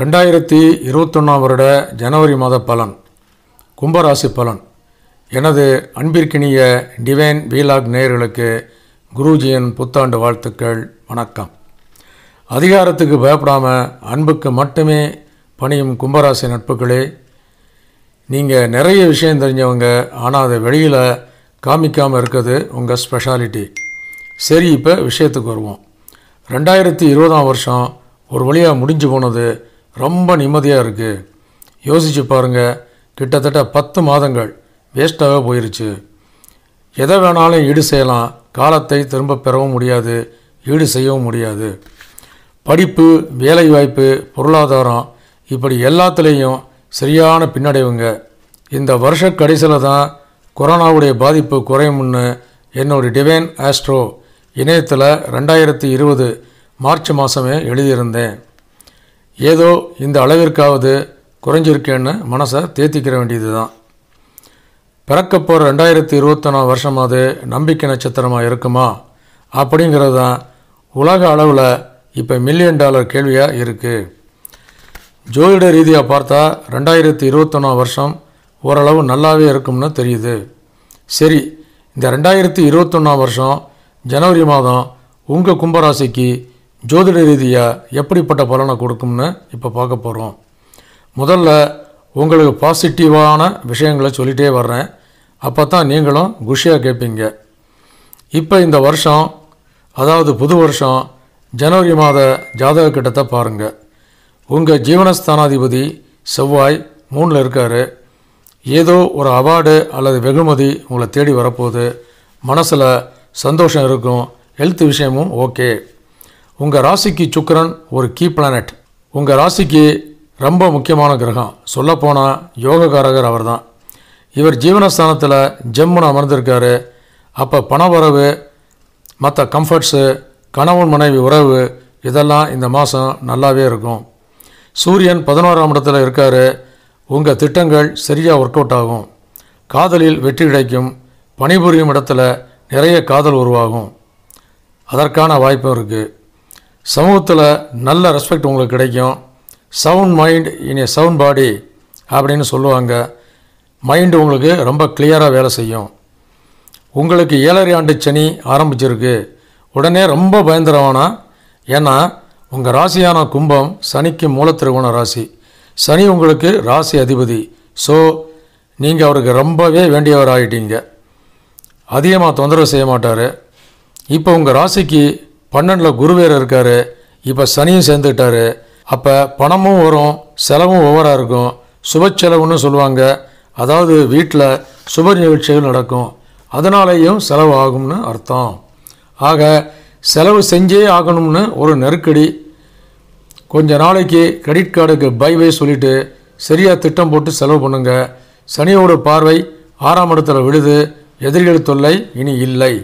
ரெண்டாயிரத்தி இருபத்தொன்னாம் வருட ஜனவரி மாத பலன் கும்பராசி பலன் எனது அன்பிற்கினிய டிவைன் வீலாக் நேயர்களுக்கு குருஜியின் புத்தாண்டு வாழ்த்துக்கள் வணக்கம் அதிகாரத்துக்கு பயப்படாமல் அன்புக்கு மட்டுமே பணியும் கும்பராசி நட்புகளே நீங்கள் நிறைய விஷயம் தெரிஞ்சவங்க ஆனால் அதை வெளியில் காமிக்காமல் இருக்கிறது உங்கள் ஸ்பெஷாலிட்டி சரி இப்போ விஷயத்துக்கு வருவோம் ரெண்டாயிரத்தி இருபதாம் வருஷம் ஒரு வழியாக முடிஞ்சு போனது ரொம்ப நிம்மதியாக இருக்குது யோசித்து பாருங்கள் கிட்டத்தட்ட பத்து மாதங்கள் வேஸ்ட்டாக போயிருச்சு எதை வேணாலும் ஈடு செய்யலாம் காலத்தை திரும்ப பெறவும் முடியாது ஈடு செய்யவும் முடியாது படிப்பு வேலைவாய்ப்பு பொருளாதாரம் இப்படி எல்லாத்துலேயும் சரியான பின்னடைவுங்க இந்த வருஷ கடைசியில் தான் கொரோனாவுடைய பாதிப்பு குறையும்னு என்னோடய டிவைன் ஆஸ்ட்ரோ இணையத்தில் ரெண்டாயிரத்தி இருபது மார்ச் மாதமே எழுதியிருந்தேன் ஏதோ இந்த அளவிற்காவது குறைஞ்சிருக்கேன்னு மனசை தேத்திக்கிற வேண்டியது தான் பிறக்க போகிற ரெண்டாயிரத்தி இருபத்தொன்னா வருஷமாவது நம்பிக்கை நட்சத்திரமாக இருக்குமா அப்படிங்கிறது தான் உலக அளவில் இப்போ மில்லியன் டாலர் கேள்வியாக இருக்குது ஜோதிட ரீதியாக பார்த்தா ரெண்டாயிரத்தி இருபத்தொன்னா வருஷம் ஓரளவு நல்லாவே இருக்கும்னு தெரியுது சரி இந்த ரெண்டாயிரத்தி இருபத்தொன்னா வருஷம் ஜனவரி மாதம் உங்கள் கும்பராசிக்கு ஜோதிட ரீதியாக எப்படிப்பட்ட பலனை கொடுக்கும்னு இப்போ பார்க்க போகிறோம் முதல்ல உங்களுக்கு பாசிட்டிவான விஷயங்களை சொல்லிகிட்டே வர்றேன் அப்போ தான் நீங்களும் குஷியாக கேட்பீங்க இப்போ இந்த வருஷம் அதாவது புது வருஷம் ஜனவரி மாத ஜாதக கிட்டத்தை பாருங்கள் உங்கள் ஜீவனஸ்தானாதிபதி செவ்வாய் மூணில் இருக்கார் ஏதோ ஒரு அவார்டு அல்லது வெகுமதி உங்களை தேடி வரப்போகுது மனசில் சந்தோஷம் இருக்கும் ஹெல்த் விஷயமும் ஓகே உங்கள் ராசிக்கு சுக்கரன் ஒரு கீ பிளானட் உங்கள் ராசிக்கு ரொம்ப முக்கியமான கிரகம் சொல்லப்போனால் யோகக்காரகர் அவர் தான் இவர் ஜீவனஸ்தானத்தில் ஜெம்முன் அமர்ந்திருக்காரு அப்போ உறவு மற்ற கம்ஃபர்ட்ஸு கணவன் மனைவி உறவு இதெல்லாம் இந்த மாதம் நல்லாவே இருக்கும் சூரியன் பதினோராம் இடத்துல இருக்கார் உங்கள் திட்டங்கள் சரியாக ஒர்க் அவுட் ஆகும் காதலில் வெற்றி கிடைக்கும் பணிபுரியும் இடத்துல நிறைய காதல் உருவாகும் அதற்கான வாய்ப்பும் இருக்குது சமூகத்தில் நல்ல ரெஸ்பெக்ட் உங்களுக்கு கிடைக்கும் சவுண்ட் மைண்ட் இனி சவுண்ட் பாடி அப்படின்னு சொல்லுவாங்க மைண்டு உங்களுக்கு ரொம்ப கிளியராக வேலை செய்யும் உங்களுக்கு ஏழரை ஆண்டு சனி ஆரம்பிச்சிருக்கு உடனே ரொம்ப பயந்துரவானா ஏன்னா உங்கள் ராசியான கும்பம் சனிக்கு மூலத்திருவோண ராசி சனி உங்களுக்கு ராசி அதிபதி ஸோ நீங்கள் அவருக்கு ரொம்பவே வேண்டியவர் ஆகிட்டீங்க அதிகமாக தொந்தரவு செய்ய மாட்டார் இப்போ உங்கள் ராசிக்கு பன்னெண்டில் குரு வேறு இருக்கார் இப்போ சனியும் சேர்ந்துக்கிட்டார் அப்போ பணமும் வரும் செலவும் ஓவராக இருக்கும் சுப செலவுன்னு சொல்லுவாங்க அதாவது வீட்டில் சுப நிகழ்ச்சிகள் நடக்கும் அதனாலேயும் செலவு ஆகும்னு அர்த்தம் ஆக செலவு செஞ்சே ஆகணும்னு ஒரு நெருக்கடி கொஞ்ச நாளைக்கு கிரெடிட் கார்டுக்கு பை பை சொல்லிவிட்டு சரியாக திட்டம் போட்டு செலவு பண்ணுங்கள் சனியோட பார்வை ஆறாம் இடத்துல விழுது எதிரிகள் தொல்லை இனி இல்லை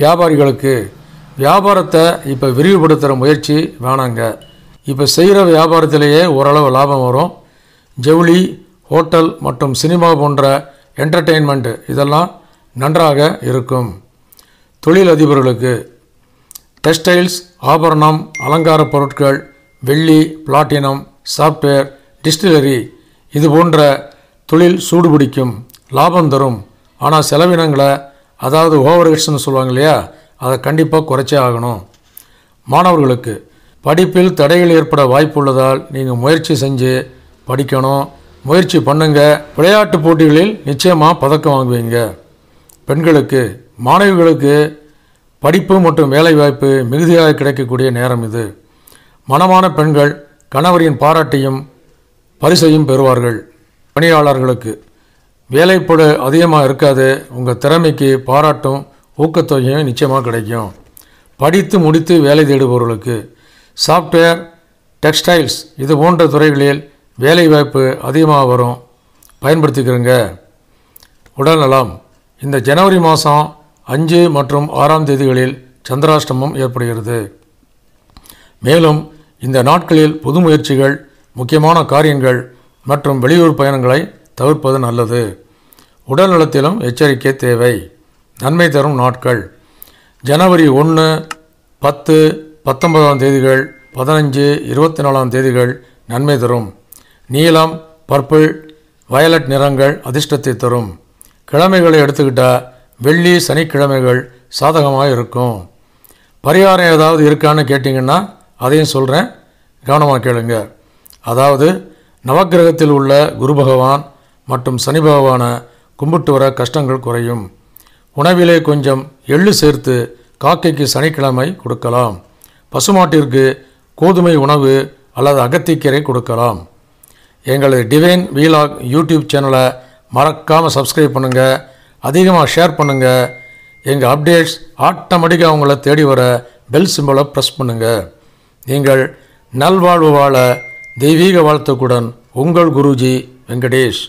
வியாபாரிகளுக்கு வியாபாரத்தை இப்போ விரிவுபடுத்துகிற முயற்சி வேணாங்க இப்போ செய்கிற வியாபாரத்திலேயே ஓரளவு லாபம் வரும் ஜவுளி ஹோட்டல் மற்றும் சினிமா போன்ற என்டர்டெயின்மெண்ட்டு இதெல்லாம் நன்றாக இருக்கும் தொழிலதிபர்களுக்கு டெக்ஸ்டைல்ஸ் ஆபரணம் அலங்கார பொருட்கள் வெள்ளி பிளாட்டினம் சாஃப்ட்வேர் டிஸ்டிலரி இது போன்ற தொழில் சூடுபிடிக்கும் லாபம் தரும் ஆனால் செலவினங்களை அதாவது ஓவர் சொல்லுவாங்க இல்லையா அதை கண்டிப்பாக குறைச்சே ஆகணும் மாணவர்களுக்கு படிப்பில் தடைகள் ஏற்பட வாய்ப்புள்ளதால் நீங்கள் முயற்சி செஞ்சு படிக்கணும் முயற்சி பண்ணுங்கள் விளையாட்டு போட்டிகளில் நிச்சயமாக பதக்கம் வாங்குவீங்க பெண்களுக்கு மாணவிகளுக்கு படிப்பு மற்றும் வேலைவாய்ப்பு மிகுதியாக கிடைக்கக்கூடிய நேரம் இது மனமான பெண்கள் கணவரின் பாராட்டையும் பரிசையும் பெறுவார்கள் பணியாளர்களுக்கு வேலைப்பாடு அதிகமாக இருக்காது உங்கள் திறமைக்கு பாராட்டும் ஊக்கத்தொகையும் நிச்சயமாக கிடைக்கும் படித்து முடித்து வேலை தேடுபவர்களுக்கு சாஃப்ட்வேர் டெக்ஸ்டைல்ஸ் இது போன்ற துறைகளில் வேலைவாய்ப்பு அதிகமாக வரும் பயன்படுத்திக்கிறங்க உடல்நலம் இந்த ஜனவரி மாதம் அஞ்சு மற்றும் ஆறாம் தேதிகளில் சந்திராஷ்டமம் ஏற்படுகிறது மேலும் இந்த நாட்களில் புது முயற்சிகள் முக்கியமான காரியங்கள் மற்றும் வெளியூர் பயணங்களை தவிர்ப்பது நல்லது உடல் நலத்திலும் எச்சரிக்கை தேவை நன்மை தரும் நாட்கள் ஜனவரி ஒன்று பத்து பத்தொன்பதாம் தேதிகள் பதினஞ்சு இருபத்தி நாலாம் தேதிகள் நன்மை தரும் நீலம் பர்பிள் வயலட் நிறங்கள் அதிர்ஷ்டத்தை தரும் கிழமைகளை எடுத்துக்கிட்டால் வெள்ளி சனிக்கிழமைகள் சாதகமாக இருக்கும் பரிகாரம் ஏதாவது இருக்கான்னு கேட்டிங்கன்னா அதையும் சொல்கிறேன் கவனமாக கேளுங்க அதாவது நவக்கிரகத்தில் உள்ள குரு பகவான் மற்றும் சனி பகவானை கும்பிட்டு வர கஷ்டங்கள் குறையும் உணவிலே கொஞ்சம் எள்ளு சேர்த்து காக்கைக்கு சனிக்கிழமை கொடுக்கலாம் பசுமாட்டிற்கு கோதுமை உணவு அல்லது அகத்திக்கீரை கொடுக்கலாம் எங்களது டிவைன் வீலாக் யூடியூப் சேனலை மறக்காமல் சப்ஸ்கிரைப் பண்ணுங்கள் அதிகமாக ஷேர் பண்ணுங்கள் எங்கள் அப்டேட்ஸ் ஆட்டோமேட்டிக்காக உங்களை தேடி வர பெல் சிம்பிளை ப்ரெஸ் பண்ணுங்கள் நீங்கள் நல்வாழ்வு வாழ தெய்வீக வாழ்த்துக்குடன் உங்கள் குருஜி வெங்கடேஷ்